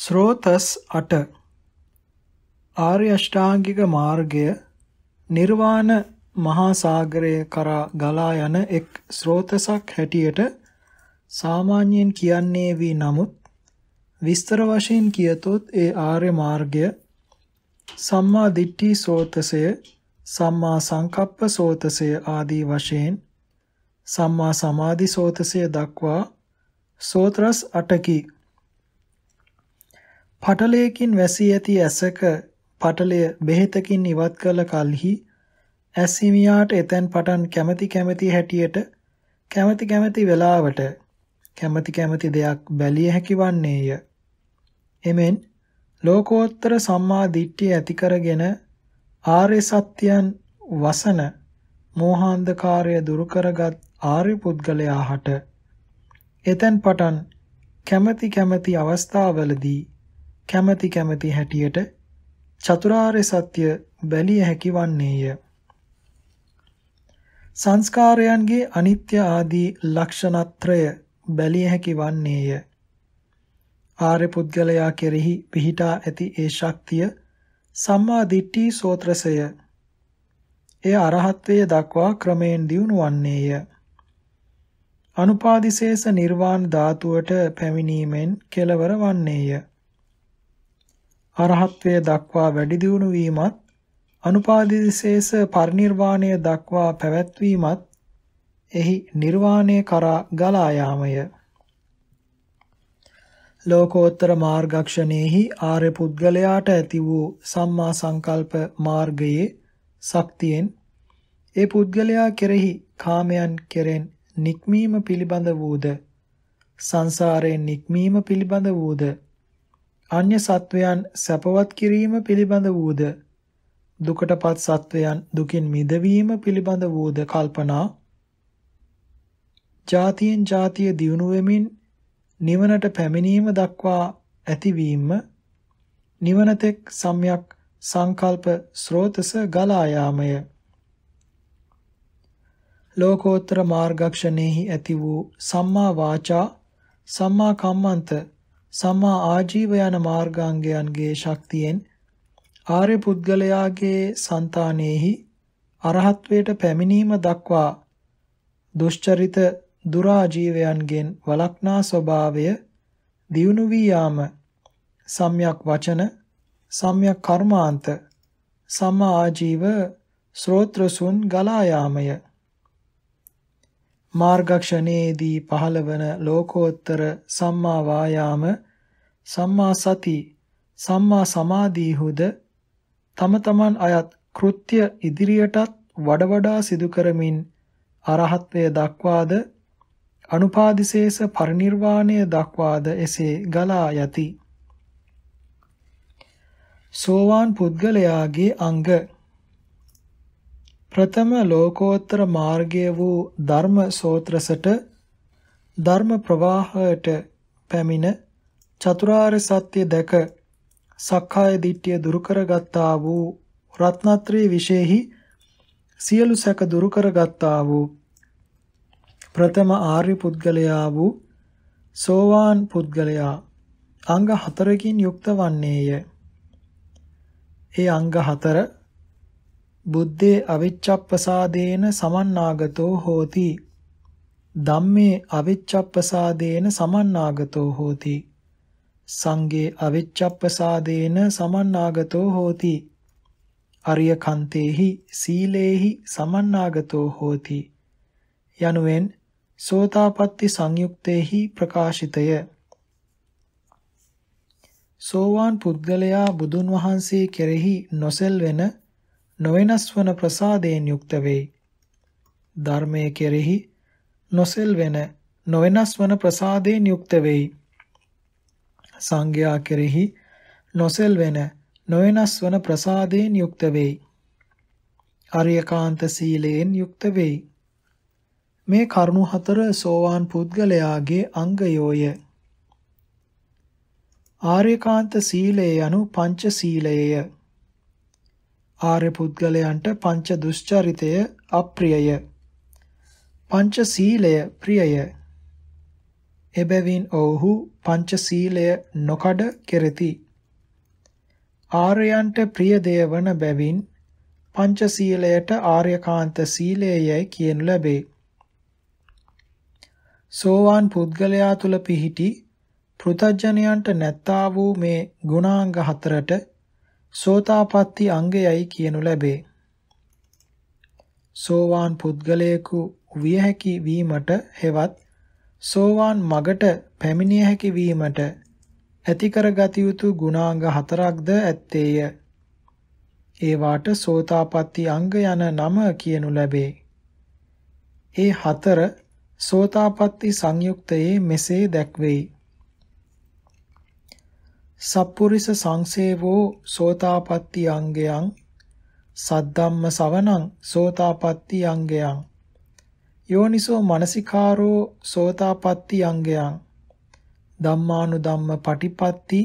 ස්රෝතස් 8 ආර්ය අෂ්ටාංගික මාර්ගය නිර්වාණ මහා සාගරය කරා ගලා යන එක් ස්රෝතසක් හැටියට සාමාන්‍යයෙන් කියන්නේ වී නමුත් විස්තර වශයෙන් කියතොත් ඒ ආර්ය මාර්ගය සම්මා දිට්ඨි සෝතසය සම්මා සංකප්ප සෝතසය ආදී වශයෙන් සම්මා සමාධි සෝතසය දක්වා සෝත්‍රස් 8කි පටලයකින් වැසී ඇති ඇසක පටලය බෙහෙතකින් ඉවත් කළ කලෙහි ඇසිමියාට එතෙන් පටන් කැමැති කැමැති හැටියට කැමැති කැමැති වෙලාවට කැමැති කැමැති දෙයක් බැලිය හැකිවන්නේය. එමෙන් ලෝකෝත්තර සම්මා දිට්ඨිය ඇති කරගෙන ආර්ය සත්‍යයන් වසන මෝහාන්ධකාරය දුරු කරගත් ආර්ය පුද්ගලයාට එතෙන් පටන් කැමැති කැමැති අවස්ථාවලදී කැමැති කැමැති හැටියට චතුරාර්ය සත්‍ය බැලිය හැකි වන්නේය. සංස්කාරයන්ගේ අනිත්‍ය ආදී ලක්ෂණත්‍රය බැලිය හැකි වන්නේය. ආර්ය පුද්ගලයා කෙරෙහි පිහිටා ඇති ඒ ශක්තිය සම්මා දිට්ඨි සෝත්‍රසය. එය අරහත්වයේ දක්වා ක්‍රමයෙන් දියුණු වන්නේය. අනුපාදිශේෂ නිර්වාණ ධාතුවට පැමිණීමෙන් කෙලවර වන්නේය. අරහත්වය දක්වා වැඩි දියුණු වීමත් අනුපාදිසේස පරිණිර්වාණය දක්වා පැවැත්වීමත් එහි නිර්වාණය කරා ගලා යාමය. ලෝකෝත්තර මාර්ගක්ෂණයෙහි ආර්ය පුද්ගලයාට ඇති වූ සම්මා සංකල්ප මාර්ගයේ ශක්තියෙන් ඒ පුද්ගලයා කෙරෙහි කාමයන් කෙරෙන් නික්මීම පිළිබඳ වූද සංසාරයෙන් නික්මීම පිළිබඳ වූද අන්‍ය සත්වයන් සැපවත් කිරීම පිළිබඳ වූද දුකටපත් සත්වයන් දුකින් මිදවීම පිළිබඳ වූද කල්පනා ජාතියෙන් ජාතිය දියුණු වෙමින් නිවනට පැමිණීම දක්වා ඇතිවීම නිවනතෙක් සම්‍යක් සංකල්ප ස්රෝතස ගලා යාමය ලෝකෝත්තර මාර්ගක්ෂණෙහි ඇති වූ සම්මා වාචා සම්මා කම්මන්ත සම්මා ආජීව යන මාර්ගාංගයන්ගේ ශක්තියෙන් ආර්ය පුද්ගලයාගේ సంతානෙහි අරහත්වයට පැමිණීම දක්වා දුෂ්චරිත දුරාජීවයන්ගෙන් වළක්නා ස්වභාවය දියුණු වී යාම සම්‍යක් වචන සම්‍යක් කර්මාන්ත සම්මා ආජීව ශ්‍රෝත්‍රසුන් ගලා යාමය මාර්ගක්ෂණයේදී පහළවන ලෝකෝත්තර සම්මා වායාම සම්මා සති සම්මා සමාධීහුද තම තමන් අයත් කෘත්‍ය ඉදිරියටත් වඩ වඩා සිදු කරමින් අරහත්වය දක්වාද අනුපාදිශේෂ පරිණිර්වාණය දක්වාද එසේ ගලා යති සෝවාන් පුද්ගලයාගේ අංග ප්‍රථම ලෝකෝත්තර මාර්ගය වූ ධර්ම සෝත්‍රසට ධර්ම ප්‍රවාහයට පැමිණ චතුරාර්ය සත්‍ය දැක සක්කාය දිට්ඨිය දුරු කරගත්තා වූ රත්නත්‍රී විශේෂෙහි සියලු සැක දුරු කරගත්තා වූ ප්‍රථම ආර්ය පුද්ගලයා වූ සෝවාන් පුද්ගලයා අංග හතරකින් යුක්ත වන්නේය. ඒ අංග හතර බුද්දේ අවිච්ඡප්පසාදේන සමන්නාගතෝ හෝති ධම්මේ අවිච්ඡප්පසාදේන සමන්නාගතෝ හෝති සංගේ අවිච්ඡප්පසාදේන සමන්නාගතෝ හෝති අරිය කන්තේහි සීලේහි සමන්නාගතෝ හෝති යනුවෙන් සෝතාපට්ටි සංයුක්තේහි ප්‍රකාශිතය සෝවාන් පුද්ගලයා බුදුන් වහන්සේ කෙරෙහි නොසෙල්වෙන නොවෙනස් වන ප්‍රසාදයෙන් යුක්ත වෙයි. ධර්මයේ කෙරෙහි නොසෙල්වෙන නොවෙනස් වන ප්‍රසාදයෙන් යුක්ත වෙයි. සංඝයා කෙරෙහි නොසෙල්වෙන නොවෙනස් වන ප්‍රසාදයෙන් යුක්ත වෙයි. අරියකාන්ත සීලයෙන් යුක්ත වෙයි. මේ කරුණු හතර සෝවාන් පුද්ගලයාගේ අංගයෝය. ආර්යකාන්ත සීලය යනු පංච සීලයය. ආර්ය පුද්ගලයන්ට පංච දුෂ්චරිතය අප්‍රියය. පංච සීලය ප්‍රියය. එබැවින් ඔවුහු පංච සීලය නොකඩ කෙරෙති. ආර්යයන්ට ප්‍රිය දේ වන බැවින් පංච සීලයට ආර්යකාන්ත සීලයයි කියනු ලැබේ. සෝවාන් පුද්ගලයා තුල පිහිටි පෘතජ්ජනයන්ට නැත්තා වූ මේ ගුණාංග හතරට සෝතාපට්ටි අංගයයි කියනු ලැබේ. සෝවාන් පුද්ගලයෙකු විය හැකි වීමට හෙවත් සෝවාන් මගට පැමිණිය හැකි වීමට ඇති කරගත යුතු ගුණාංග හතරක්ද ඇත්තේය. ඒ වාට සෝතාපට්ටි අංග යන නම කියනු ලැබේ. ඒ හතර සෝතාපට්ටි සංයුක්තයේ මෙසේ දැක්වෙයි. සප්පුරිස සංසේවෝ සෝතාපට්ටි අංගයන් සද්දම්ම සවණං සෝතාපට්ටි අංගයන් යෝනිසෝ මනසිකාරෝ සෝතාපට්ටි අංගයන් ධම්මානු ධම්ම පටිපත්ති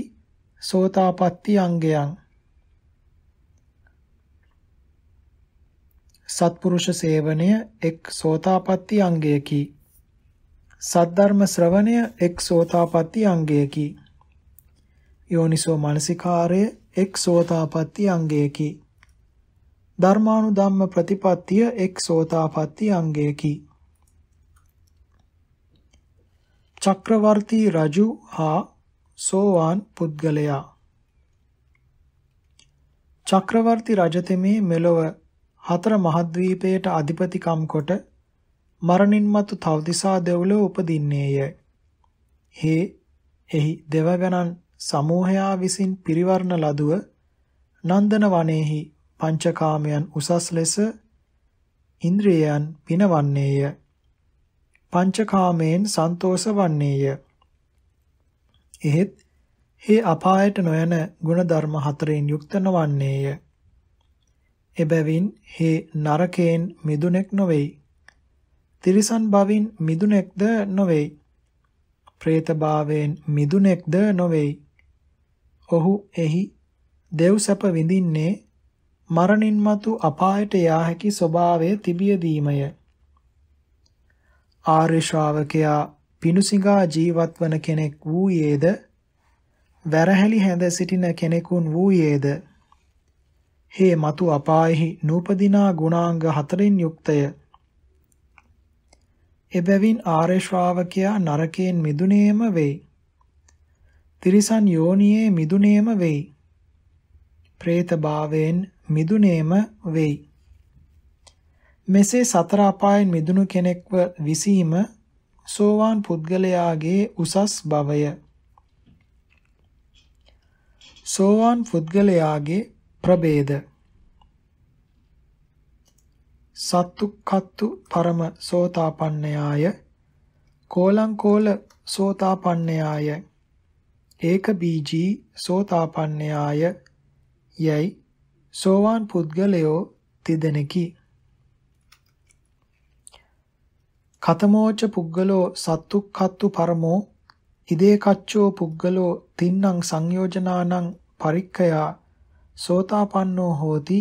සෝතාපට්ටි අංගයන් සත්පුරුෂ සේවනය එක් සෝතාපට්ටි අංගයකි. සද්ධර්ම ශ්‍රවණය එක් සෝතාපට්ටි අංගයකි. යෝනිසෝ මනසිකාරය එක් සෝතාපට්ටි අංගයකි. ධර්මානුධම්ම ප්‍රතිපත්තිය එක් සෝතාපට්ටි අංගයකි. චක්‍රවර්ති රජු හා සෝවාන් පුද්ගලයා චක්‍රවර්ති රජතෙමේ මෙලොව හතර මහද්වීපයට අධිපතිකම් කොට මරණින් මතු තවතිසා දෙව්ලොව උපදින්නේය. හේ එහි දෙවගණන් සමූහයා විසින් පිරිවරණ ලදුව නන්දන වනයේහි පංචකාමයන් උසස් ලෙස ඉන්ද්‍රියයන් පිනවන්නේය. පංචකාමයෙන් සන්තෝෂ වන්නේය. එහෙත් හේ අපායට නොයන ගුණධර්ම හතරෙන් යුක්ත නොවන්නේය. එබැවින් හේ නරකයෙන් මිදුනෙක් නොවේයි. තිරිසන් භවින් මිදුනෙක්ද නොවේයි. പ്രേතභාවයෙන් මිදුනෙක්ද නොවේයි. ඔහු එහි දෙව් සැප විඳින්නේ මරණින් මතු අපායට යා හැකි ස්වභාවය තිබිය දීමය. ආර්ය ශ්‍රාවකයා පිණුසිඟා ජීවත් වන කෙනෙක් වූයේද වැරහැලි හැඳ සිටින කෙනෙකුන් වූයේද හේ මතු අපායෙහි නූපදිනා ගුණාංග හතරෙන් යුක්තය. එබැවින් ආර්ය ශ්‍රාවකයා නරකයෙන් මිදුණේම වෙයි. තිරිසන් යෝනියේ මිදුනේම වෙයි. പ്രേත භාවයෙන් මිදුනේම වෙයි. මෙසේ සතර අපායෙන් මිදුණු කෙනෙක්ව විසීම සෝවාන් පුද්ගලයාගේ උසස් බවය. සෝවාන් පුද්ගලයාගේ ප්‍රභේද සත්තුක්කත්තු පරම සෝතාපන්නයාය කෝලංකෝල සෝතාපන්නයාය ඒක බීජී සෝතාපන්නයාය යයි සෝවාන් පුද්ගලයෝ තිදෙනකි කතමෝච පුද්ගලෝ සත්තුක්ඛත්තු පරමෝ ඉදේ කච්චෝ පුද්ගලෝ තින්නං සංයෝජනානං පරික්ඛයා සෝතාපන්නෝ හෝති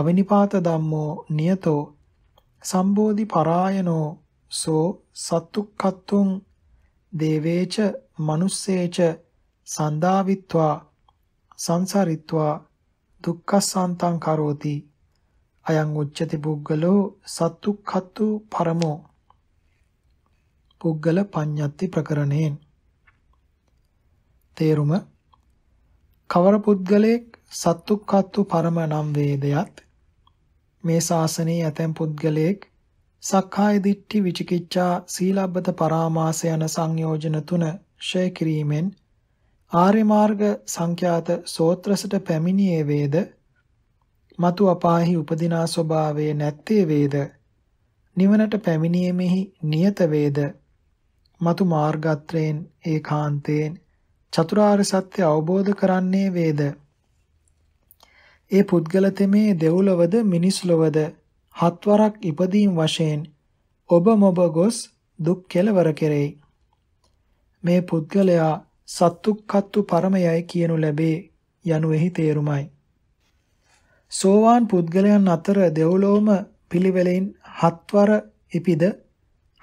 අවිනිපාත ධම්මෝ නියතෝ සම්බෝධි පරායනෝ සෝ සත්තුක්ඛත්තුං දේවේච මනුස්සේච සන්දාවිත්වා සංසාරිත්වා දුක්ඛසාන්තං කරෝති අයං උච්චති පුද්ගලෝ සත්තුක්ඛත්තු පරමෝ පුද්ගල පඤ්ඤත්ති ප්‍රකරණයෙන් තේරුම කවර පුද්ගලෙක් සත්තුක්ඛත්තු පරම නම් වේදයත් මේ ශාසනයේ ඇතැම් පුද්ගලයෙක් සක්කාය දිට්ඨි විචිකිච්ඡා සීලබ්බත පරාමාස යන සංයෝජන තුන ෂය කිරීමෙන් ආර්ය මාර්ග සංඛ්‍යාත සෝත්‍රසට පැමිණියේ වේද మతు අපාහි උපදිනා ස්වභාවයේ නැත්තේ වේද නිවනට පැමිණීමේහි නියත වේද మతు මාර්ගත්‍රයෙන් ඒකාන්තයෙන් චතුරාර්ය සත්‍ය අවබෝධ කරන්නේ වේද ඒ පුද්ගල තෙමේ දෙව්ලොවද මිනිස්ලොවද හත්වරක් ඉපදීම් වශයෙන් ඔබ මොබ ගොස් දුක් කෙලවර කෙරෙයි මේ පුද්ගලයා සත්තුක්කත්තු පරමයයි කියනු ලැබේ යනුෙහි තේරුමයි. සෝවාන් පුද්ගලයන් අතර දෙව්ලොවම පිළිවෙලින් හත්වර ඉපිද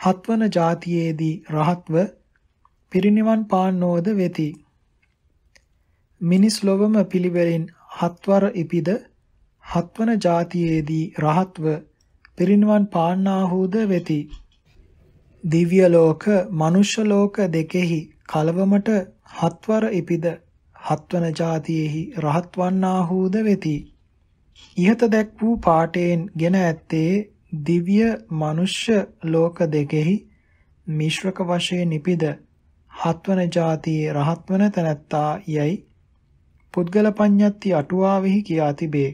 හත්වන જાතියේදී රහත්ව පිරිනිවන් පාන්නෝද වෙති. මිනිස් ලොවම පිළිවෙලින් හත්වර ඉපිද හත්වන જાතියේදී රහත්ව පිරිනිවන් පාන්නාහුද වෙති. දිව්‍ය ලෝක, මනුෂ්‍ය ලෝක දෙකෙහි කලවමට හත්වර ඉපිද හත්වන જાතියෙහි රහත් වන්නාහූද වෙති. ইহත දැක් වූ පාඨයෙන් ගෙන ඇත්තේ දිව්‍ය මනුෂ්‍ය ලෝක දෙකෙහි මිශ්‍රක වශයෙන් ඉපිද හත්වන જાතියේ රහත්වන තැනැත්තා යයි පුද්ගල පඤ්ඤත්ති අටුවාවෙහි කියා තිබේ.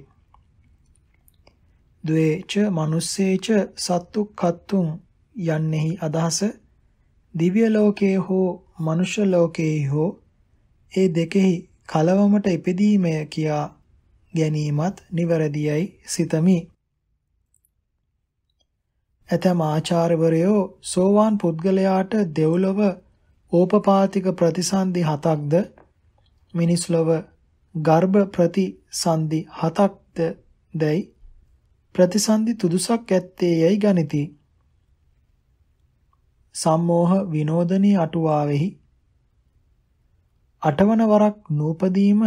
ද්වේච මනුස්සේච සත්තුක්ඛත්තුං යන්නේහි අදහස දිව්‍ය ලෝකයේ හෝ මනුෂ්‍ය ලෝකයේ හෝ ඒ දෙකෙහි කලවමට ඉපදීමය කියා ගැනීමත් නිවැරදියයි සිතමි. ඇතම ආචාර්යවරයෝ සෝවාන් පුද්ගලයාට දෙව්ලොව ඕපපාතික ප්‍රතිසන්දි හතක්ද මිනිස් ලොව ගර්භ ප්‍රතිසන්දි හතක්ද දැයි ප්‍රතිසන්දි තුදුසක් ඇත්තේ යයි ගනිති. සම්මෝහ විනෝදනී අටුවාවෙහි අටවන වරක් නූපදීම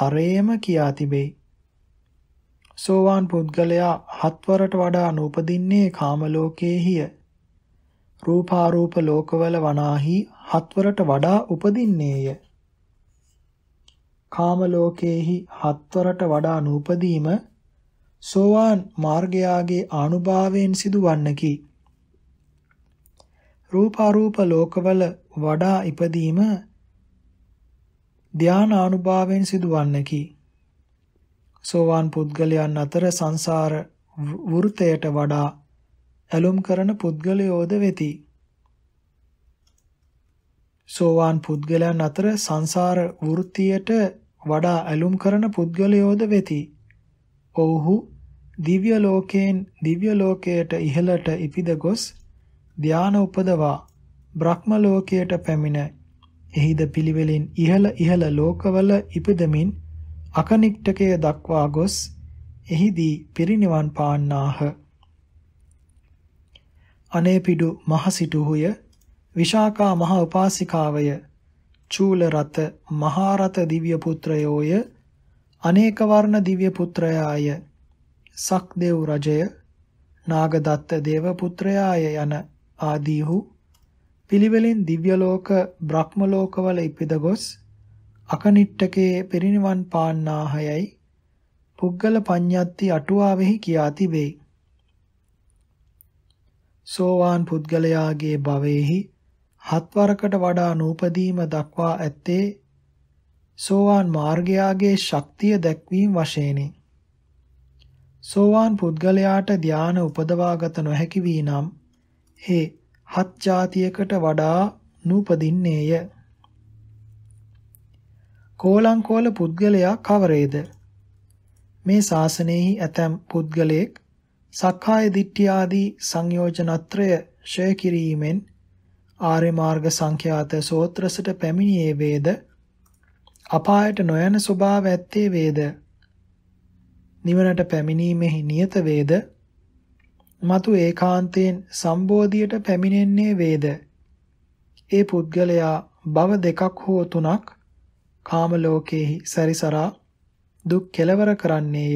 තරයේම කියා තිබේ. සෝවාන් පුද්ගලයා හත්වරට වඩා නූපදින්නේ කාම ලෝකයේහිය. රූපාරූප ලෝකවල වනාහි හත්වරට වඩා උපදින්නේය. කාම ලෝකයේහි හත්වරට වඩා නූපදීම සෝවාන් මාර්ගයාගේ ආනුභාවයෙන් සිදුවන්නකි. රූපාරූප ලෝකවල වඩා ඉපදීම ධානානුභාවයෙන් සිදුවන්නකි. සෝවාන් පුද්ගලයන් අතර සංසාර වෘතයට වඩා ඇලුම් කරන පුද්ගලයෝද වෙති. සෝවාන් පුද්ගලයන් අතර සංසාර වෘත්තියට වඩා ඇලුම් කරන පුද්ගලයෝද වෙති. ඔව්හු දිව්‍ය ලෝකයෙන් දිව්‍ය ලෝකයට ඉහළට ඉපිද ගොස් ධාන උපදවා බ්‍රහ්ම ලෝකයට පැමිණ එහිද පිළිවෙලින් ඉහළ ඉහළ ලෝකවල ඉපදමින් අකනිට්ඨකය දක්වා ගොස් එහිදී පිරිනිවන් පාන්නාහ අනේපිඩු මහසිටුහුය විශාකා මහ උපාසිකාවය චූල රත මහරත දිව්‍ය පුත්‍රයෝය අනේක වර්ණ දිව්‍ය පුත්‍රයාය සක්දේව් රජය නාගදත්ත දේව පුත්‍රයාය යන ආදීහු පිළිවෙලින් දිව්‍ය ලෝක බ්‍රහ්ම ලෝකවල ඉපිද ගොස් අකනිට්ටකේ පිරිනිවන් පාන්නාහයයි පුද්ගල පඤ්ඤත්ති අටුවාවෙහි කියා තිබේ. සෝවාන් පුද්ගලයාගේ භවයේහි හත්වරකට වඩා නූපදීම දක්වා ඇත්තේ සෝවාන් මාර්ගයාගේ ශක්තිය දැක්වීම වශයෙනි. සෝවාන් පුද්ගලයාට ධාන උපදවාගත නොහැකි වී නම් හේ හත් જાතියකට වඩා නූපදින්නේය. කෝලංකෝල පුද්ගලයා කවරේද? මේ ශාසනයෙහි ඇතැම් පුද්ගලයෙක් සක්කාය දිට්ඨිය ආදී සංයෝජනත්‍රය ඡය කිරීමෙන් ආර්ය මාර්ග සංඛ්‍යාත සෝත්‍රසට පැමිණියේ වේද අපායට නොයන ස්වභාව ඇත්තේ වේද නිවනට පැමිණීමෙහි නියත වේද මතු ඒකාන්තයෙන් සම්බෝධියට පැමිණෙන්නේ වේද ඒ පුද්ගලයා භව දෙකක් හෝ තුනක් කාම ලෝකයේහි සැරිසරා දුක් කෙලවර කරන්නේය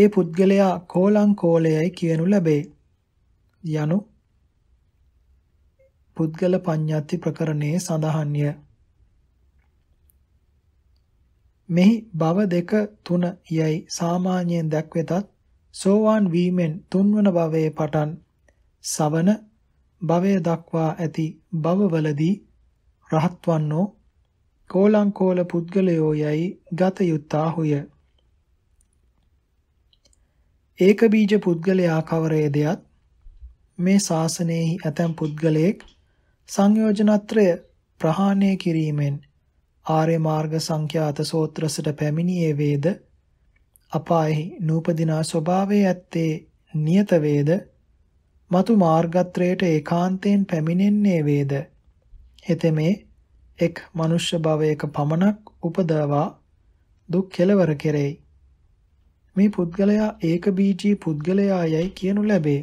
ඒ පුද්ගලයා කෝලං කෝලයයි කියනු ලැබේ යනු පුද්ගල පඤ්ඤාති ප්‍රකරණයේ සඳහන්ය මෙහි භව දෙක තුන යයි සාමාන්‍යයෙන් දැක්වෙතත් සෝවාන් වීමෙන් තුන්වන භවයේ පටන් සවන භවය දක්වා ඇති භවවලදී රහත් වන්නෝ කෝලංකෝල පුද්ගලයෝ යයි ගත යුත්තාහුය ඒක බීජ පුද්ගලයා කවරේදයත් මේ ශාසනයෙහි ඇතැම් පුද්ගලයෙක් සංයෝජනත්‍රය ප්‍රහාණය කිරීමෙන් ආර්ය මාර්ග සංඛ්‍යාත සෝත්‍රසට පැමිණියේ වේද අපායෙහි නූපදිනා ස්වභාවයේ ඇත්තේ නියත වේද మతు මාර්ගත්‍රයට ඒකාන්තයෙන් පැමිණෙන්නේ වේද හෙතෙමේ එක් මනුෂ්‍ය භවයක පමණක් උපදවා දුක් කෙලවර කෙරෙයි මේ පුද්ගලයා ඒක බීජී පුද්ගලයා යයි කියනු ලැබේ.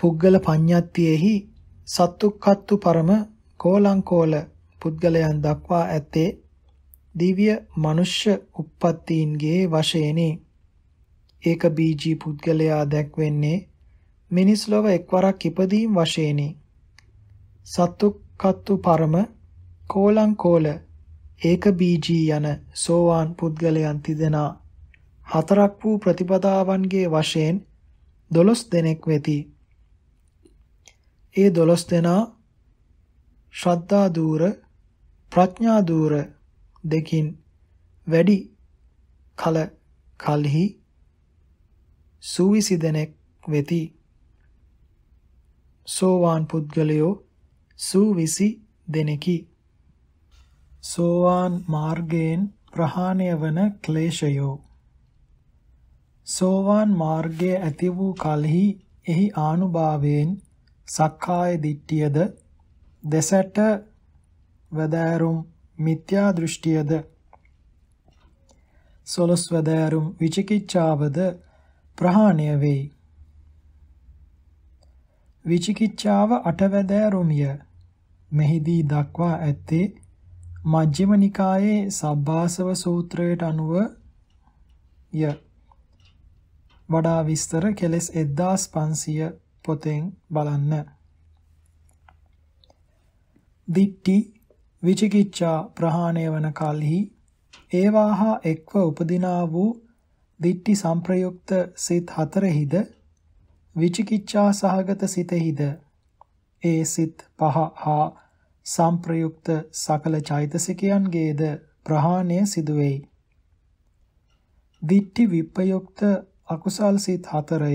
පුද්ගල පඤ්ඤත්තියෙහි සත්තුක්කත්තු පරම කෝලංකෝල පුද්ගලයන් දක්වා ඇත්තේ දිව්‍ය මනුෂ්‍ය උප්පත්තීන්ගේ වශයෙනි. ඒක බීජී පුද්ගලයා දැක්වෙන්නේ මිනිස් ලොව එක්වරක් ඉපදීම් වශයෙනි. සත්තුක්කත්තු පරම කෝලං කෝල ඒක බීජී යන සෝවාන් පුද්ගලයන් තිදෙනා හතරක් වූ ප්‍රතිපදාවන්ගේ වශයෙන් දොළොස් දෙනෙක් වෙති. ඒ දොළොස් දෙනා ශ්‍රද්ධා දූර ප්‍රඥා දූර දෙකින් වැඩි කල කල්හි සූවිසි දෙනෙක් වෙති සෝවාන් පුද්ගලයෝ සූවිසි දෙනෙකි සෝවාන් මාර්ගයෙන් ප්‍රහාණය වන ක්ලේශයෝ සෝවාන් මාර්ගයේ ඇති වූ කලෙහි එහි ආනුභාවයෙන් සක්කාය දිට්ඨියද දෙසට වදාරුම් මිත්‍යා දෘෂ්ටියද සොලස්වදෑරුම් විචිකිච්ඡාවද ප්‍රහාණය වෙයි. විචිකිච්ඡාව අටවැදෑරුමිය මෙහිදී දක්වා ඇත්තේ මජ්ක්‍ධිම නිකායේ සබ්බාසව සූත්‍රයට අනුව ය වඩා විස්තර කෙලෙස් 1500 පොතෙන් බලන්න. දිට්ටි විචිකිච්ඡා ප්‍රහාණය වන කල්හි ඒවාහා එක්ව උපදිනා වූ දිට්ටි සංප්‍රයුක්ත සිත හතරෙහිද විචිකිච්ඡා සහගත සිතෙහිද ඒ සිත් පහ හා සංප්‍රයුක්ත සකල චෛතසිකයන්ගේද ප්‍රහාණය සිදු වෙයි. දිට්ඨි විප්‍රයුක්ත අකුසල් සිත් හතරය,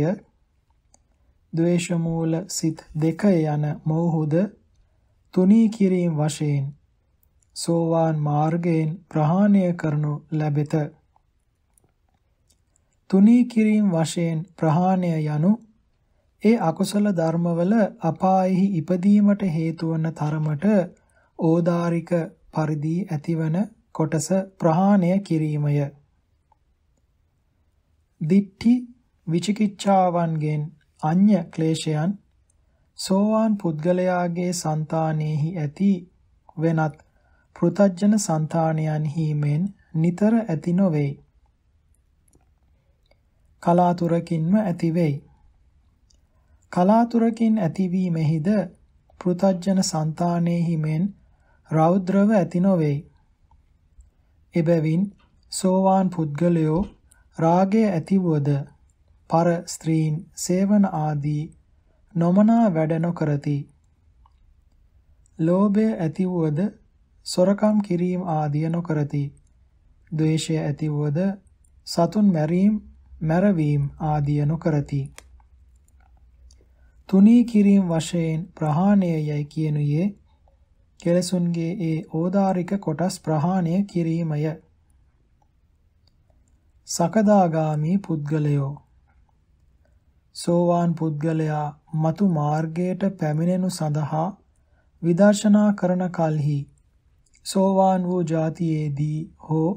ද්වේෂ මූල සිත් දෙක යන මෝහුද තුනී කිරීම වශයෙන් සෝවාන් මාර්ගයෙන් ප්‍රහාණය කරනු ලැබෙත. තුනී කිරීම වශයෙන් ප්‍රහාණය යනු ඒ අකුසල ධර්මවල අපායෙහි ඉපදීමට හේතු වන තරමට ඕදාරික පරිදි ඇතිවන කොටස ප්‍රහාණය කිරීමය. දිට්ඨි විචිකිච්ඡාවන්ගෙන් අඤ්‍ය ක්ලේශයන් සෝවාන් පුද්ගලයාගේ సంతානෙහි ඇති වෙනත් පෘතජ්ජන సంతානයන්හි මෙන් නිතර ඇති නොවේයි. කලාතුරකින්ම ඇති වෙයි. කලාතුරකින් ඇතිවීමෙහිද පෘතජ්ජන సంతානෙහි මෙන් රෞද්‍රව ඇති නොවේයි. එබැවින් සෝවාන් පුද්ගලයෝ රාගය ඇතිවද පර ස්ත්‍රීන් සේවන ආදී නොමනා වැඩ නොකරති. ලෝභය ඇතිවද සොරකම් කිරීම ආදිය නොකරති. ද්වේෂය ඇතිවද සතුන් මැරීම, මැරවීම ආදිය නොකරති. තුනී කිරීම වශයෙන් ප්‍රහාණය යයි කියනුයේ කෙලසුන්ගේ ඒ ඕදාරික කොටස් ප්‍රහාණය කිරීමය. සකදාගාමි පුද්ගලයෝ සෝවාන් පුද්ගලයා మతు මාර්ගයට පැමිණෙනු සඳහා විදර්ශනා කරන කල්හි සෝවාන් වූ જાතියේදී හෝ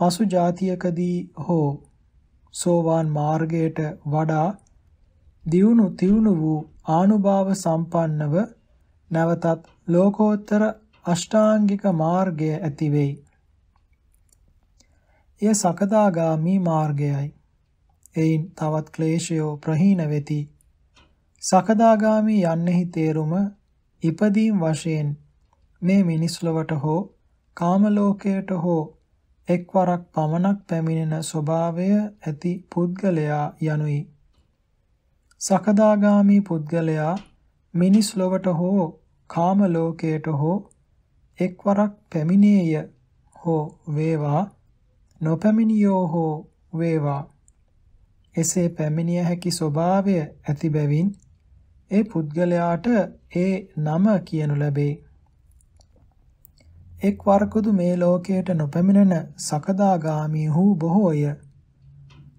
පසු જાතියකදී හෝ සෝවාන් මාර්ගයට වඩා දියුණු තියුණු වූ ආනුභාව සම්පන්නව නැවතත් ලෝකෝත්තර අෂ්ටාංගික මාර්ගය ඇති වෙයි. එය සකදාගාමි මාර්ගයයි. එයින් තවත් ක්ලේශයෝ ප්‍රහීන වෙති. සකදාගාමි යන්නෙහි තේරුම ඉපදීම් වශයෙන් මේ මිනිස් ලොවට හෝ කාම ලෝකයට හෝ එක්වරක් පමණක් පැමිණෙන ස්වභාවය ඇති පුද්ගලයා යනුයි. සකදාගාමි පුද්ගලයා මිනිස් ලොවට හෝ කාම ලෝකයට හෝ එක්වරක් පැමිණේය හෝ වේවා නොපැමිණියෝ හෝ වේවා එසේ පැමිණිය හැකි ස්වභාවය ඇති බැවින් ඒ පුද්ගලයාට ඒ නම කියනු ලැබේ. එක් වරකුදු මේ ලෝකයට නොපැමිණෙන සකදාගාමී වූ බොහෝය.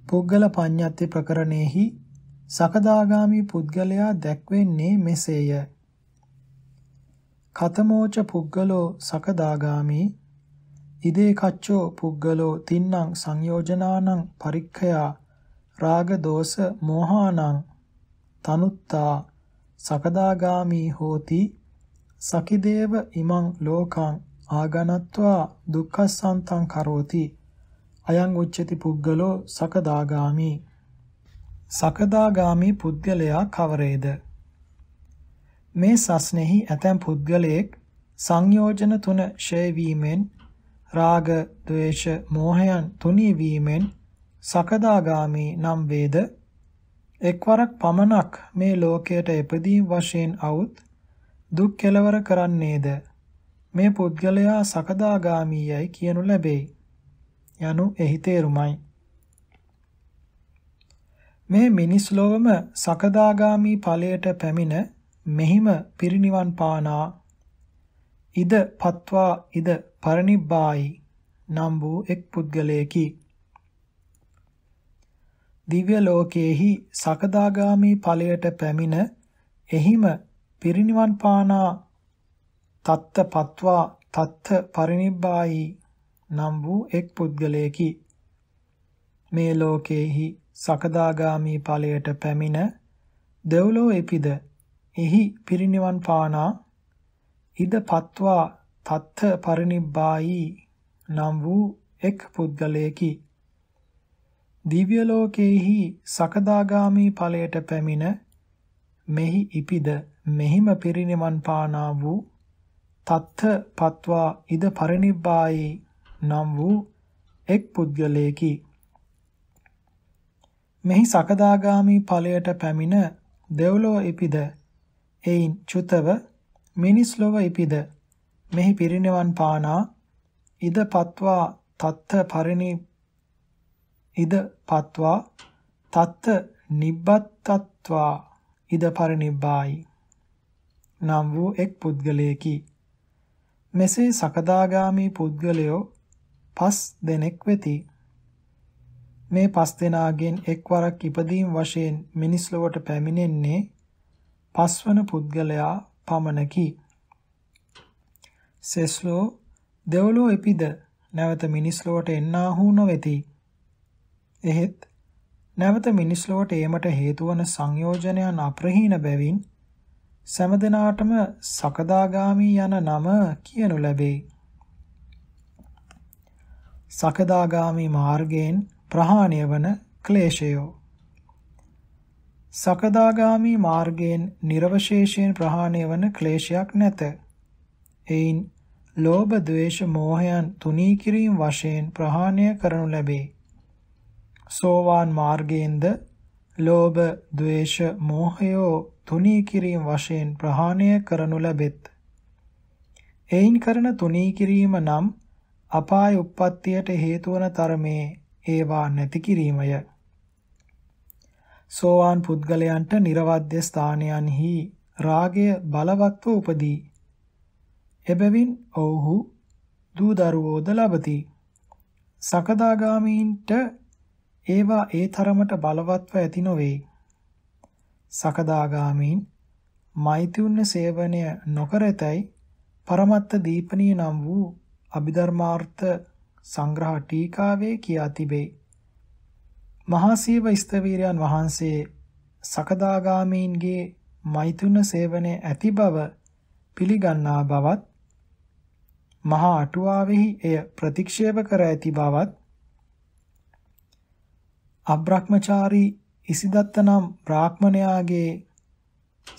පුද්ගල පඤ්ඤත්ති ප්‍රකරණේහි සකදාගාමී පුද්ගලයා දැක්වෙන්නේ මෙසේය. කතමෝච පුද්ගලෝ සකදාගාමී ඉදේ කච්චෝ පුද්ගලෝ තින්නම් සංයෝජනානං පරික්ඛයා රාග දෝෂ මෝහානං තනුත්තා සකදාගාමී හෝති සකිදේව ඉමං ලෝකං ආගනත්වා දුක්ඛස්සන්තං කරෝති අයං උච්චති පුද්ගලෝ සකදාගාමි සකදාගාමි පුද්ගලයා කවරේද මේ සස්නෙහි ඇතැම් පුද්ගලයෙක් සංයෝජන තුන ඡය වීමෙන් රාග ద్వේෂ මෝහයන් තුනී වීමෙන් සකදාගාමි නම් වේද එක්වරක් පමණක් මේ ලෝකයට එපදී වශයෙන් අවුත් දුක් කෙලවර කරන්නේද මේ පුද්ගලයා සකදාගාමී යයි කියනු ලැබෙයි. යනු එහි තේරුමයි. මේ මිනිස් ලොවම සකදාගාමී ඵලයට පැමිණ මෙහිම පිරිනිවන් පානා ඉද පත්වා ඉද පරිනිබ්බායි නම් වූ එක් පුද්ගලයෙකි. දිව්‍ය ලෝකයේහි සකදාගාමී ඵලයට පැමිණ එහිම පිරිනිවන් පානා තත්ත පත්වා තත්ත පරිනිබ්බායි නම් වූ එක් පුද්ගලයෙකි. මේ ලෝකේහි සකදාගාමි ඵලයට පැමිණ දෙව්ලෝ එපිද එහි පිරිනිවන් පානා ඉද පත්වා තත්ත පරිනිබ්බායි නම් වූ එක් පුද්ගලයෙකි. දිව්‍ය ලෝකේහි සකදාගාමි ඵලයට පැමිණ මෙහි ඉපිද මෙහිම පිරිනිවන් පානා වූ තත්ථ පත්වා ඉද පරිනිබ්බායි නම් වූ එක් පුද්ගලයෙකි. මෙහි සකදාගාමි ඵලයට පැමිණ දෙව්ලොව ඉපිද එයින් චුතව මිනිස් ලොව ඉපිද මෙහි පිරිනිවන් පානා ඉද පත්වා තත්ත පරිණි ඉද පත්වා තත්ත නිබ්බත්තත්වා ඉද පරිනිබ්බායි නම් වූ එක් පුද්ගලයෙකි මෙසේ සකදාගාමි පුද්ගලයෝ පස් දෙනෙක් වෙති. මේ පස් දෙනාගෙන් එක්වරක් ඉපදීම් වශයෙන් මිනිස් ලොවට පැමිණෙන්නේ පස්වන පුද්ගලයා පමණකි. සෙස්ලෝ දෙවලෝ එපිද නැවත මිනිස් ලොවට එන්නාහු නොවේති. එහෙත් නැවත මිනිස් ලොවට ඒමට හේතු වන සංයෝජනයන් අප්‍රහීන බැවින් සෑම සකදාගාමි යන නම කියනු ලැබේ. සකදාගාමි මාර්ගයෙන් ප්‍රහාණය වන ක්ලේශයෝ සකදාගාමි මාර්ගයෙන් නිර්වශේෂයෙන් ප්‍රහාණය වන ක්ලේශයක් නැත. එයින් ලෝභ ද්වේෂ මෝහයන් තුනී කිරීම වශයෙන් ප්‍රහාණය කරනු ලැබේ. සෝවාන් මාර්ගයෙන්ද ලෝභ, ద్వේෂ, මෝහයෝ තුනී කිරීම වශයෙන් ප්‍රහාණය කරනු ලැබෙත්. එයින් කරන තුනී කිරීම නම් අපාය උප්පත්තියට හේතු වන තරමේ ඒවා නැති කිරීමය. සෝවාන් පුද්ගලයන්ට නිර්වද්‍ය ස්ථානයන්හි රාගය බලවත්ව උපදී. එබැවින් ඔවුහු දූ දරුවෝද ලබති. සකදාගාමීන්ට ඒවා ඒ තරමට බලවත්ව ඇති නොවේ. සකදාගාමීන් මෛතුන්‍ය සේවනය නොකර ඇතැයි පරමත්ත දීපනී නම් වූ අභිධර්මාර්ථ සංග්‍රහ ටීකාවේ කියා තිබේ. මහාසීව ස්තවීරයන් වහන්සේ සකදාගාමීන්ගේ මෛතුන සේවනය ඇති බව පිළිගන්නා බවත් මහා අටුවාවෙහි එය ප්‍රතික්ෂේප කර ඇති බවත් අබ්‍රහ්මචාරී ඉසිදත්ත නම් බ්‍රාහ්මණයාගේ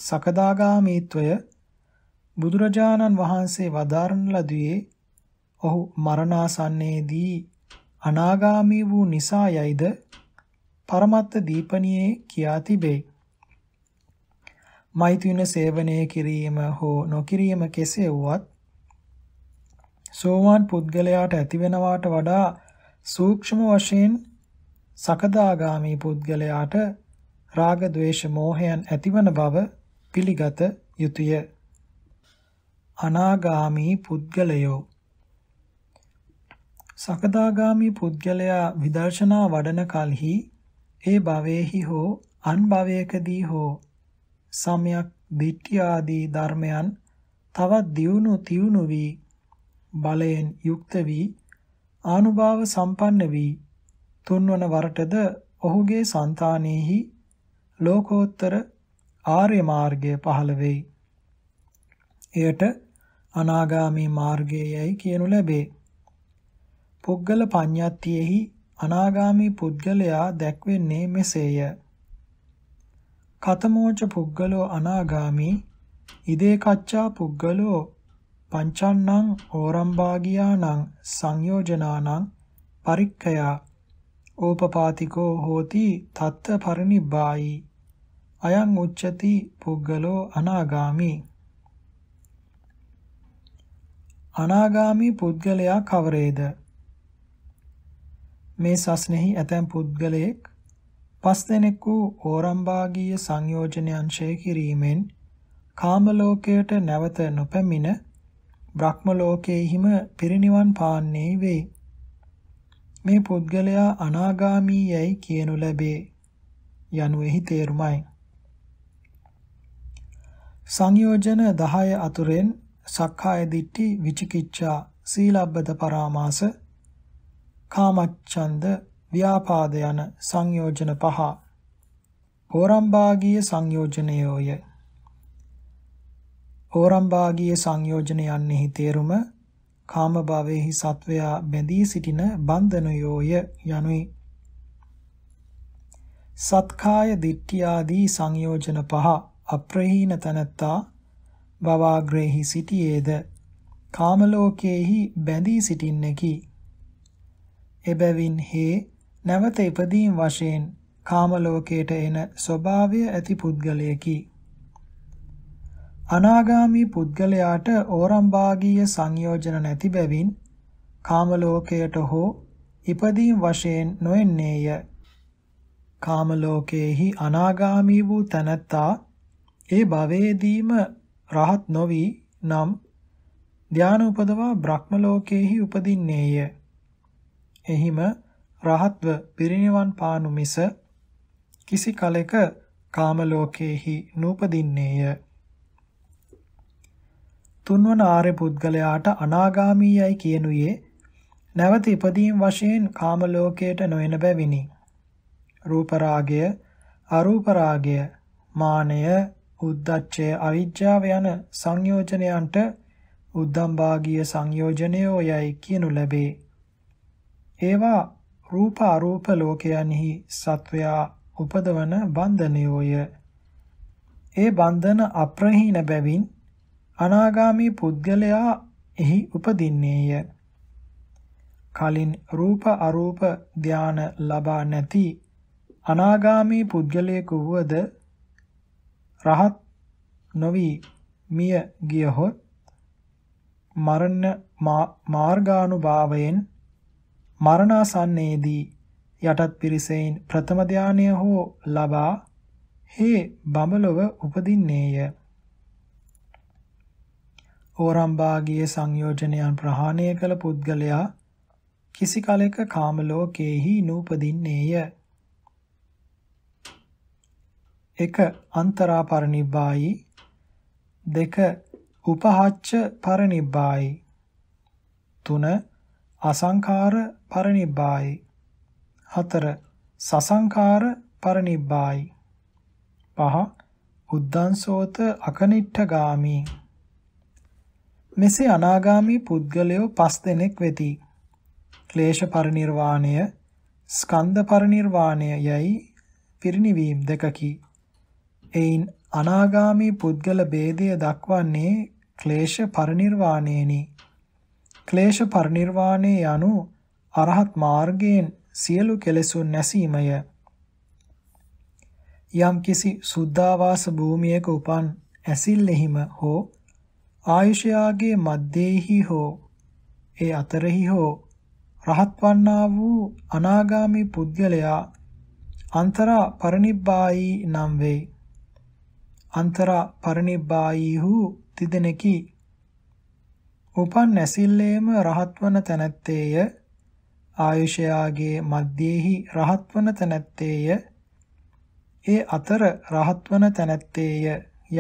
සකදාගාමීත්වය බුදුරජාණන් වහන්සේ වදාරන ලදුවේ ඔහු මරණාසන්නයේදී අනාගාමී වූ නිසා යයිද පරමත්ත දීපණියේ කියා තිබේ. මෛතුන සේවනය කිරීම හෝ නොකිරීම කෙසේ වුවත් සෝවාන් පුද්ගලයාට ඇතිවෙනවාට වඩා සූක්ෂම වශයෙන් සකදාගාමී පුද්ගලයාට රාග ద్వේෂ මෝහයන් ඇතිවන බව පිළිගත යුතුය. අනාගාමී පුද්ගලයෝ සකදාගාමී පුද්ගලයා විදර්ශනා වඩන කලෙහි ඒ භවෙහි හෝ අන් භවයකදී හෝ සම්‍යක් දිට්ඨිය ආදී ධර්මයන් තවත් දියුණු තියුණු වී බලයෙන් යුක්ත වී ආනුභාව සම්පන්න වී තුන්වන වරටද ඔහුගේ సంతානෙහි ලෝකෝත්තර ආර්ය මාර්ගය පහළ වෙයි. එයට අනාගාමී මාර්ගයයි කියනු ලැබේ. පුද්ගල පඤ්ඤාත්තියෙහි අනාගාමී පුද්ගලයා දැක්වෙන්නේ මෙසේය. කතමෝච පුද්ගලෝ අනාගාමී ඉදේ කච්චා පුද්ගලෝ පංචන්නං ඕරම්භාගියානං සංයෝජනානං පරික්ඛයා ඕපපාතිකෝ හෝති තත්ත පරිනිබ්බායි අයං උච්චති පුද්ගලෝ අනාගාමි අනාගාමි පුද්ගලයා කවරේද මේ සස්නෙහි ඇතැම් පුද්ගලයෙක් පස් දෙනෙක් වූ ඕරම්භාගීය සංයෝජනයන් ඡය කිරීමෙන් කාම ලෝකයට නැවත නොපැමිණ බ්‍රහ්ම ලෝකයේහිම පිරිනිවන් පාන්නේ වේ. මේ පුද්ගලයා අනාගාමී යැයි කියනු ලැබේ යනුෙහි තේරුමයි. සංයෝජන 10 අතුරෙන් සක්කාය දිට්ඨි විචිකිච්ඡා සීලබ්බත පරාමාස කාමච්ඡන්ද ව්‍යාපාද යන සංයෝජන පහ ඕරම්භාගීය සංයෝජනයෝය ඕරම්භාගීය සංයෝජන යන්නේහි තේරුම කාම භාවයේහි සත්වයා බැඳී සිටින බන්ධනයෝය යනුයි. සත්කාය දිට්ඨියාදී සංයෝජන පහ අප්‍රහීන තනත්තා බවාග්‍රේහි සිටියේද කාම ලෝකයේහි බැඳී සිටින්නකි. එබැවින් හේ නැවත ඉපදීම් වශයෙන් කාම ලෝකයට එන ස්වභාවය ඇති පුද්ගලයෙකි. අනාගාමී පුද්ගලයාට ඕරම්භාගීය සංයෝජන නැති බැවින් කාම ලෝකයට හෝ ඉපදීම් වශයෙන් නොෙන්නේය. කාම ලෝකයේහි අනාගාමී වූ තනත්තා ඒ භවයේදීම රහත් නොවි නම් ධාන උපදවා බ්‍රහ්ම ලෝකයේහි උපදින්නේය. එහිම රහත්ව පිරිනිවන් පානු මිස කිසි කලෙක කාම ලෝකයේහි නූපදින්නේය. තුන්වන ආර්ය පුද්ගලයාට අනාගාමීයයි කියනුයේ නැවත ඉපදීම් වශයෙන් කාම ලෝකයට නොයන බැවිනි. රූප රාගය, අරූප රාගය, මානය, උද්දච්චය, අවිජ්ජාව යන සංයෝජනයන්ට උද්දම් භාගීය සංයෝජනයෝ යයි කියනු ලැබේ. ඒවා රූප අරූප ලෝකයන්හි සත්වයා උපදවන බන්ධනයෝය. ඒ බන්ධන අප්‍රහීන බැවින් අනාගාමී පුද්ගලයා එහි උපදින්නේය. කලින් රූප අරූප ධාන ලබා නැති අනාගාමී පුද්ගලයෙකු වුවද රහත් නොවි මිය ගියහොත් මරණ මාර්ගානුභාවයෙන් මරණාසන්නයේදී යටත් පිරිසෙයින් ප්‍රථම ධානය හෝ ලබා හේ බඹලොව උපදින්නේය. ඕරම්භාගිය සංයෝජනයන් ප්‍රහාණය කළ පුද්ගලයා කිසි කලෙක කාම ලෝකේහි නූපදින්නේය. 1. අන්තරා පරිනිබ්බායි 2. උපහච්ච පරිනිබ්බායි 3. අසංඛාර පරිනිබ්බායි 4. සසංඛාර පරිනිබ්බායි 5. උද්දන්සෝත අකනිට්ඨ ගාමී මෙසේ අනාගාමී පුද්ගලයෝ පස් දෙනෙක් වෙති. ක්ලේශ පරිණිර්වාණය, ස්කන්ධ පරිණිර්වාණය යයි පිරිණිවීම දෙකකි. එයින් අනාගාමී පුද්ගල ભેදය දක්වන්නේ ක්ලේශ පරිණිර්වාණයෙනි. ක්ලේශ පරිණිර්වාණය යනු අරහත් මාර්ගයෙන් සියලු කෙලෙසුන් නැසීමය. යම් කිසි සුද්ධාවාස භූමියක උපන් ඇසිල්ලෙහිම හෝ ආයුෂයාගේ මැද්දේහි හෝ ඒ අතරෙහි හෝ රහත් වන්නා වූ අනාගාමි පුද්ගලයා අන්තරා පරිනිබ්බායි නම් වේ. අන්තරා පරිනිබ්බායිහු තිදෙනකි. උපන් නැසිල්ලේම රහත්වන තැනැත්තේය ආයුෂයාගේ මැද්දේහි රහත්වන තැනැත්තේය ඒ අතර රහත්වන තැනැත්තේය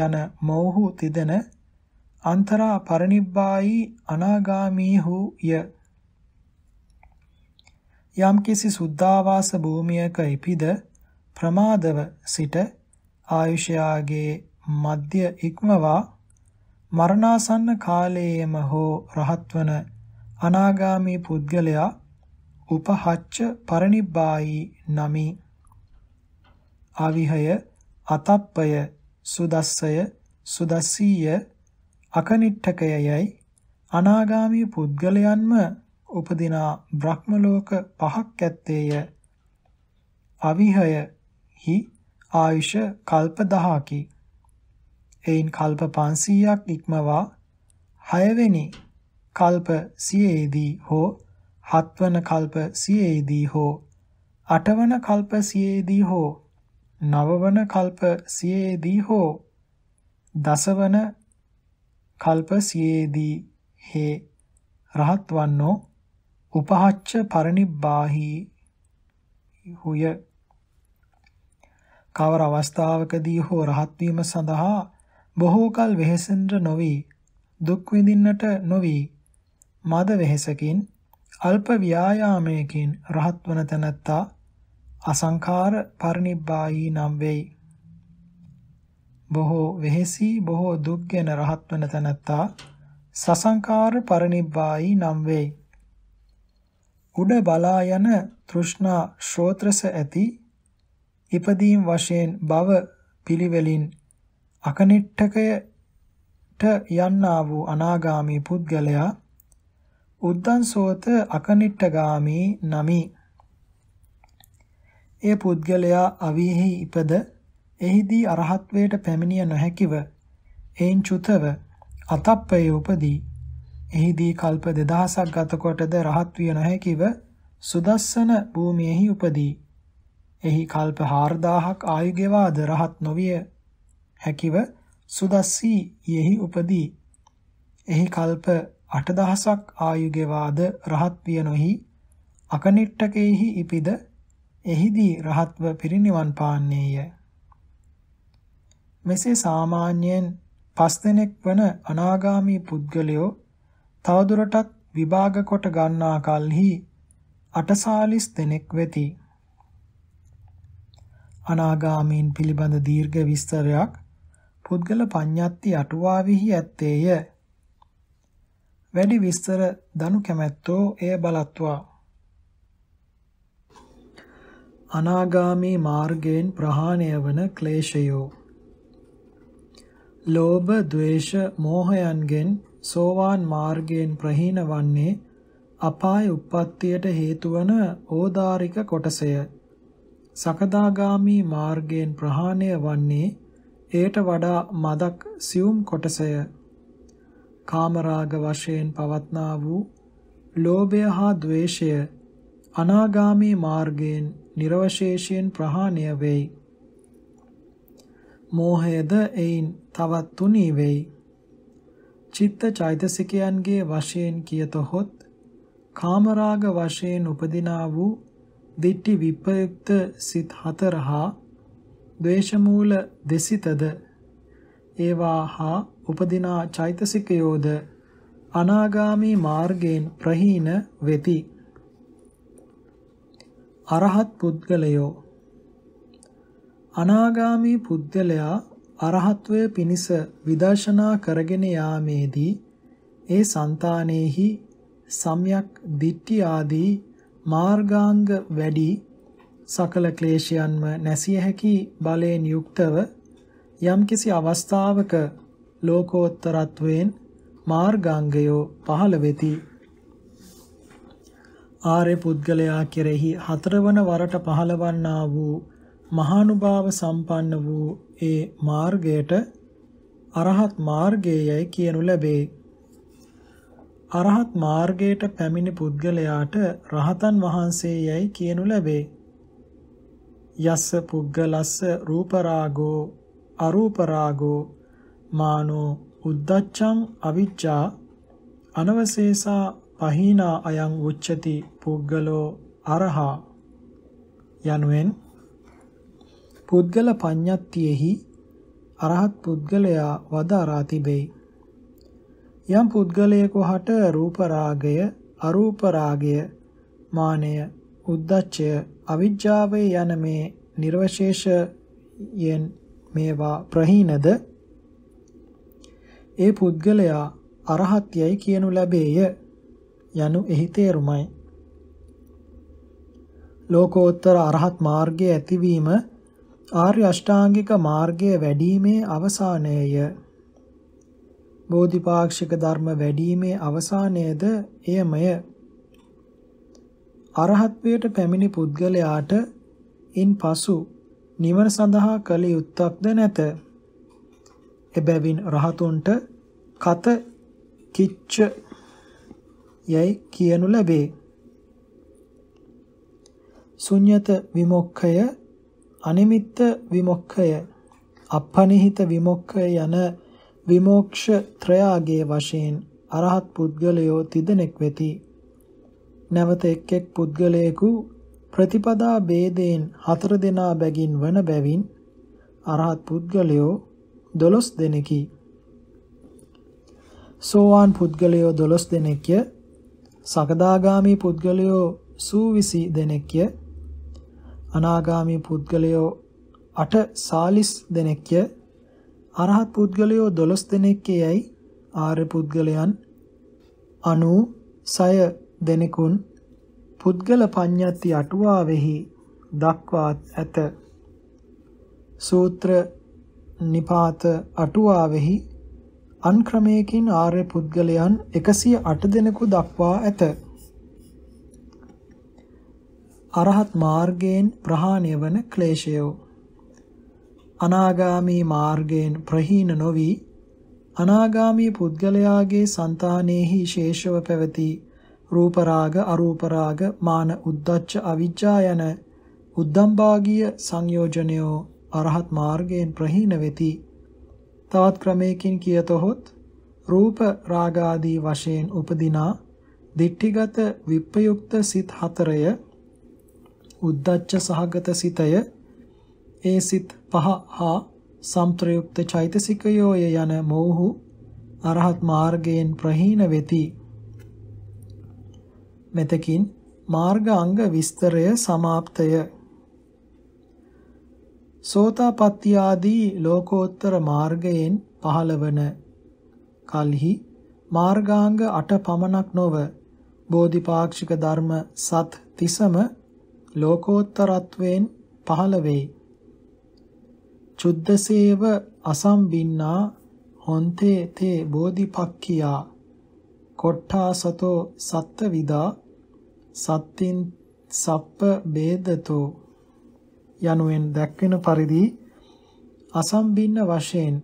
යන මෝහු තිදෙන අන්තරා පරිනිබ්බායි අනාගාමී හුය යම්කිසි සුද්ධාවාස භූමියක ඉපිද ප්‍රමාදව සිට ආයුෂයාගේ මධ්‍ය ඉක්මවා මරණාසන්න කාලයේම හෝ රහත්වන අනාගාමී පුද්ගලයා උපහච්ච පරිනිබ්බායි නමි ආවිහය අතප්පය සුදස්සය සුදස්සීය අකනිට්ඨකය යයි අනාගාමී පුද්ගලයන්ම උපදිනා බ්‍රහ්මලෝක පහක් ඇත්තේය අවිහය හි ආයුෂ කල්ප 10කි එයින් කල්ප 500ක් ඉක්මවා 6 වෙනි කල්ප 100ේදී හෝ 7 වන කල්ප 100ේදී හෝ 8 වන කල්ප 100ේදී හෝ 9 වන කල්ප 100ේදී හෝ දසවන කල්ප සියේදී හේ රහත් වන්නෝ උපහච්ච පරිනිබ්බාහි හුය කවර අවස්ථාවකදී හෝ රහත් වීම සඳහා බොහෝ කල වෙහෙසෙන්ට නොවි දුක් විඳින්නට නොවි මද වෙහෙසකින් අල්ප ව්‍යායාමයකින් රහත් වන තැනැත්තා අසංඛාර පරිනිබ්බාහි නම් වෙයි බොහෝ වෙහෙසි බොහෝ දුක්ගෙන රහත් වන තැනැත්තා සසංකාර පරිනිබ්බායි නම් වෙයි. උඩ බලා යන තෘෂ්ණා ශ්‍රෝත්‍රස ඇති ඉපදීම් වශයෙන් බව පිළිවෙලින් අකනිට්ඨකයට යන්නා වූ අනාගාමී පුද්ගලයා උද්දන්සෝත අකනිට්ඨගාමී නමි. ඒ පුද්ගලයා අවීහි ඉපද එහිදී අරහත්වයට පැමිණිය නොහැකිව එයින් චුතව අතප්පයේ උපදී එහිදී කල්ප 2000ක් ගතකොටද රහත් විය නොහැකිව සුදස්සන භූමියෙහි උපදී එහි කල්ප 4000ක් ආයු ගෙවාද රහත් නොවිය හැකිව සුදස්සී යෙහි උපදී එහි කල්ප 8000ක් ආයු ගෙවාද රහත් විය නොහි අකනිට්ටකෙහි ඉපිද එහිදී රහත්ව පිරිනිවන් පාන්නේය මෙසේ සාමාන්‍යයෙන් පස් දෙනෙක් වන අනාගාමී පුද්ගලයෝ තවදුරටත් විභාග කොට ගන්නා කල්හි අටසාලිස් දෙනෙක් වෙති. අනාගාමීන් පිළිබඳ දීර්ඝ විස්තරයක් පුද්ගල පඤ්ඤත්ති අටුවාවෙහි ඇත්තේය. වැඩි විස්තර දනු කැමැත්තෝ එය බලත්වා. අනාගාමී මාර්ගයෙන් ප්‍රහාණය වන ක්ලේශයෝ ලෝභ, ద్వේෂ, මෝහයන්ගෙන් සෝවාන් මාර්ගයෙන් ප්‍රහීන වන්නේ අපාය උප්පත්තියට හේතු වන ඕදාරික කොටසය. සකදාගාමි මාර්ගයෙන් ප්‍රහාණය වන්නේ එයට වඩා මදක් සියුම් කොටසය. කාමරාග වශයෙන් පවත්නා වූ ලෝභය හා ద్వේෂය අනාගාමී මාර්ගයෙන් නිර්වශේෂයෙන් ප්‍රහාණය වෙයි. මෝහයද එයින් තවත් තුනී වෙයි. චිත්ත චෛතසිකයන්ගේ වශයෙන් කියතොත් කාමරාග වශයෙන් උපදිනා වූ දිට්ටි විපයුක්ත සිත් හතර හා ද්වේෂමූල දෙසිතද ඒවා හා උපදිනා චෛතසිකයෝද අනාගාමී මාර්ගයෙන් ප්‍රහීන වෙති. අරහත් පුද්ගලයෝ අනාගාමී පුද්ගලයා අරහත්වය පිණිස විදර්ශනා කරගෙන යාමේදී ඒ సంతානෙහි සම්‍යක් දිට්ඨි ආදී මාර්ගාංග වැඩි සකල ක්ලේශයන්ම නැසිය හැකි බලයෙන් යුක්තව යම්කිසි අවස්ථාවක ලෝකෝත්තරත්වයෙන් මාර්ගාංගයෝ පහළ වෙති ආර්ය පුද්ගලයා කෙරෙහි හතරවන වරට පහළවන්නා වූ මහානුභාව සම්පන්න වූ ඒ මාර්ගයට අරහත් මාර්ගයයි කියනු ලැබේ. අරහත් මාර්ගයට පැමිණි පුද්ගලයාට රහතන් වහන්සේයයි කියනු ලැබේ. යස්ස පුද්ගලස්ස රූපරාගෝ අරූපරාගෝ මානෝ උද්දච්චං අවිච්ඡා අනවශේෂා පහීනා අයං උච්චති පුද්ගලෝ අරහා යනුවෙන් පුද්ගල පඤ්ඤත්තියෙහි අරහත් පුද්ගලයා වදාරා තිබේ. යම් පුද්ගලයෙකු හට රූප රාගය, අරූප රාගය, මානය, උද්දච්චය, අවිජ්ජාව යන මේ නිර්වශේෂයෙන් මේවා ප්‍රහීනද ඒ පුද්ගලයා අරහත්යයි කියනු ලැබේය යනු එහි තේරුමයි. ලෝකෝත්තර අරහත් මාර්ගයේ ඇතිවීම ආර්ය අෂ්ටාංගික මාර්ගය වැඩිීමේ අවසානයය. බෝධිපාක්ෂික ධර්ම වැඩිීමේ අවසානයද එයමය. අරහත්වයට පැමිණි පුද්ගලයාට ඉන් පසු නිවන සඳහා කළ යුත්තක්ද නැත. එබැවින් රහතුන්ට කත කිච්ච යයි කියනු ලැබේ. ශුන්්‍යත විමුක්ඛය අනිමිත්ත විමුක්ඛය අපනිහිත විමුක්ඛය යන විමෝක්ෂ ත්‍රයාගේ වශයෙන් අරහත් පුද්ගලයෝ තිදෙනෙක් වෙති. නැවත එක් එක් පුද්ගලයෙකු ප්‍රතිපදා ભેදයෙන් හතර දෙනා බැගින් වන බැවින් අරහත් පුද්ගලයෝ 12 දෙනෙකි. සෝවාන් පුද්ගලයෝ 12 දෙනෙක්ය. සකදාගාමි පුද්ගලයෝ සූවිසි දෙනෙක්ය. අනාගාමී පුද්ගලයෝ 8 40 දෙනෙක්ය අරහත් පුද්ගලයෝ 12 දෙනෙක් යයි ආර්ය පුද්ගලයන් 96 දෙනෙකුන් පුද්ගල පඤ්ඤත්ති අටුවාවෙහි දක්වාත් ඇත සූත්‍ර නිපාත අටුවාවෙහි අන් ක්‍රමයකින් ආර්ය පුද්ගලයන් 108 දෙනෙකු දක්වා ඇත අරහත් මාර්ගයෙන් ප්‍රහාණය වන ක්ලේශයෝ අනාගාමී මාර්ගයෙන් ප්‍රහීන නොවි අනාගාමී පුද්ගලයාගේ సంతානෙහි ශේෂව පැවති රූප රාග අරූප රාග මාන උද්දච්ච අවිජ්ජා යන උද්දම්භාගීය සංයෝජනයෝ අරහත් මාර්ගයෙන් ප්‍රහීන වෙති. තවත් ක්‍රමයකින් කියතොත් රූප රාග ආදී වශයෙන් උපදිනා දිට්ඨිගත විප්‍රයුක්ත සිත් හතරය උද්දච්ච සහගත සිතය ඒ සිත් පහ හා සම්ත්‍රයුක්ත චෛතසිකයෝය යන මෝහු අරහත් මාර්ගයෙන් ප්‍රහීන වෙති. මෙතකින් මාර්ග අංග විස්තරය સમાપ્તය. සෝතාපට්ටි ආදී ලෝකෝත්තර මාර්ගයෙන් පහළවන කල්හි මාර්ගාංග 8 පමණක් නොව බෝධිපාක්ෂික ධර්ම සත් තිසම ලෝකෝත්තරත්වයෙන් පහළ වෙයි. චුද්දසේව අසම්බින්නා හොන්තේ තේ බෝධිපක්ඛියා කොට්ඨාසතෝ සත්ත්වවිදා සත්තින් සප්ප බේදතෝ යනුවෙන් දැක්වෙන පරිදි අසම්බින්න වශයෙන්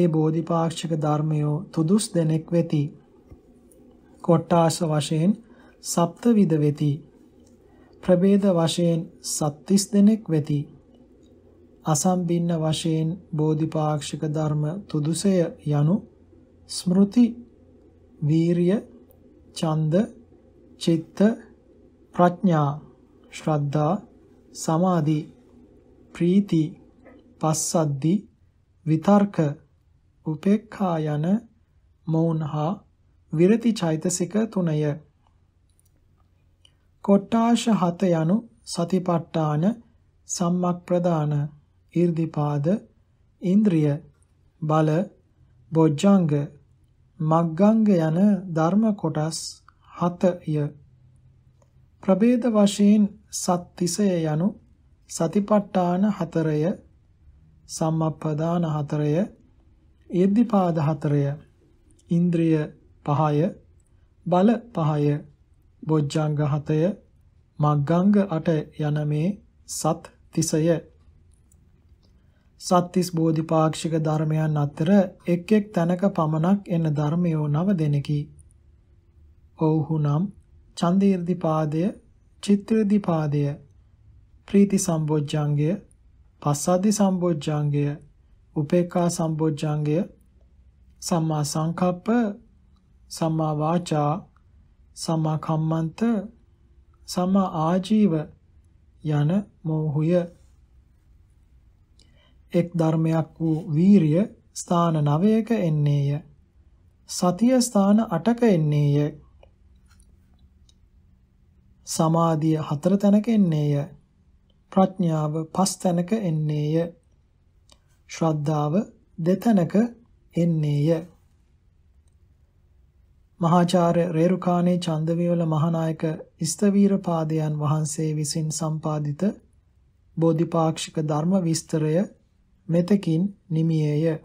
ඒ බෝධිපාක්ෂික ධර්මයෝ තුදුස් දෙනෙක් වෙති. කොට්ඨාස වශයෙන් සප්තවිද වෙති. ප්‍රභේද වශයෙන් සත්තිස් දෙනෙක් වෙති. අසම්බින්න වශයෙන් බෝධිපාක්ෂික ධර්ම තුදුසය යනු ස්මෘති, වීරිය, ඡන්ද, චිත්ත, ප්‍රඥා, ශ්‍රද්ධා, සමාධි, ප්‍රීති, පස්සද්දි, විතර්ක, උපේක්ඛා යන මෞන්හා විරති චෛතසික තුනය කොට්ටාශ හත යනු සතිපට්ඨාන සම්මක්ප්‍රදාන ඊර්ධිපාද ඉන්ද්‍රිය බල බොජ්ජංග මග්ගංග යන ධර්ම කොටස් හතය ප්‍රභේද වශයෙන් සත්තිසය යනු සතිපට්ඨාන හතරය සම්මප්පදාන හතරය ඊර්ධිපාද හතරය ඉන්ද්‍රිය පහය බල පහය බොජ්ජංග 7 මග්ගංග 8 යන මේ සත් 30ය. සත්තිස් බෝධිපාක්ෂික ධර්මයන් අතර එක් එක් තැනක පමණක් එන ධර්මයෝ නව දෙනකි. ඔව්හුනම් චන්දීර්දිපාදය, චිත්‍රදිපාදය, ප්‍රීති සම්බොජ්ජංගය, පස්සද්ධි සම්බොජ්ජංගය, උපේක්ඛා සම්බොජ්ජංගය, සම්මා සංකප්ප, සම්මා වාචා, සම්මා කම්මන්ත සම්මා ආජීව යන මෝහුය එක් ධර්මයක් වූ වීරිය ස්ථාන 9ක එන්නේය සතිය ස්ථාන 8ක එන්නේය සමාධිය 4 තැනක එන්නේය ප්‍රඥාව 5 තැනක එන්නේය ශ්‍රද්ධාව දෙතැනක එන්නේය මහාචාර්ය රේරුකාණේ චන්දවිවල මහානායක ඉස්තවීර පාදයන් වහන්සේ විසින් සම්පාදිත බෝධිපාක්ෂික ධර්ම විස්තරය මෙතකින් නිමියේය